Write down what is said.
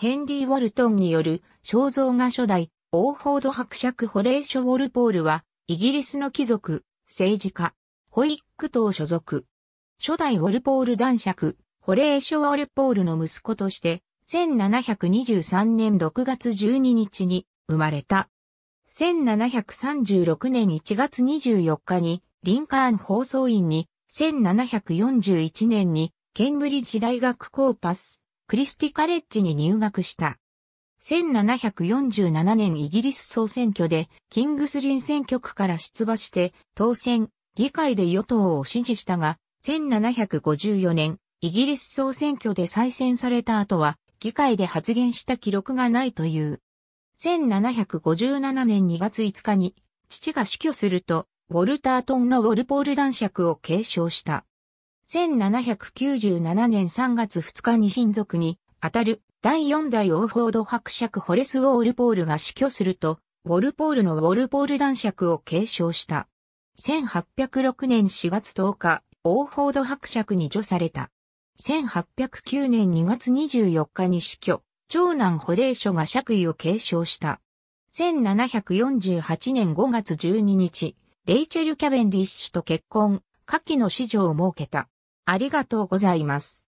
ヘンリー・ウォルトンによる肖像画初代、オーフォード伯爵ホレーショ・ウォルポールは、イギリスの貴族、政治家、ホイック党所属。初代ウォルポール男爵、ホレーショ・ウォルポールの息子として、1723年6月12日に生まれた。1736年1月24日に、リンカーン放送員に、1741年に、ケンブリッジ大学コーパス、クリスティカレッジに入学した。1747年イギリス総選挙で、キングスリン選挙区から出馬して、当選、議会で与党を支持したが、1754年、イギリス総選挙で再選された後は、議会で発言した記録がないという。1757年2月5日に、父が死去すると、ウォルタートンのウォルポール男爵を継承した。1797年3月2日に親族に、あたる第4代ーフォード伯爵ホレス・ウォールポールが死去すると、ウォルポールのウォルポール男爵を継承した。1806年4月10日、ーフォード伯爵に除された。1809年2月24日に死去、長男ホレーショが爵位を継承した。1748年5月12日、レイチェル・キャベンディッシュと結婚、下記の子女を設けた。ありがとうございます。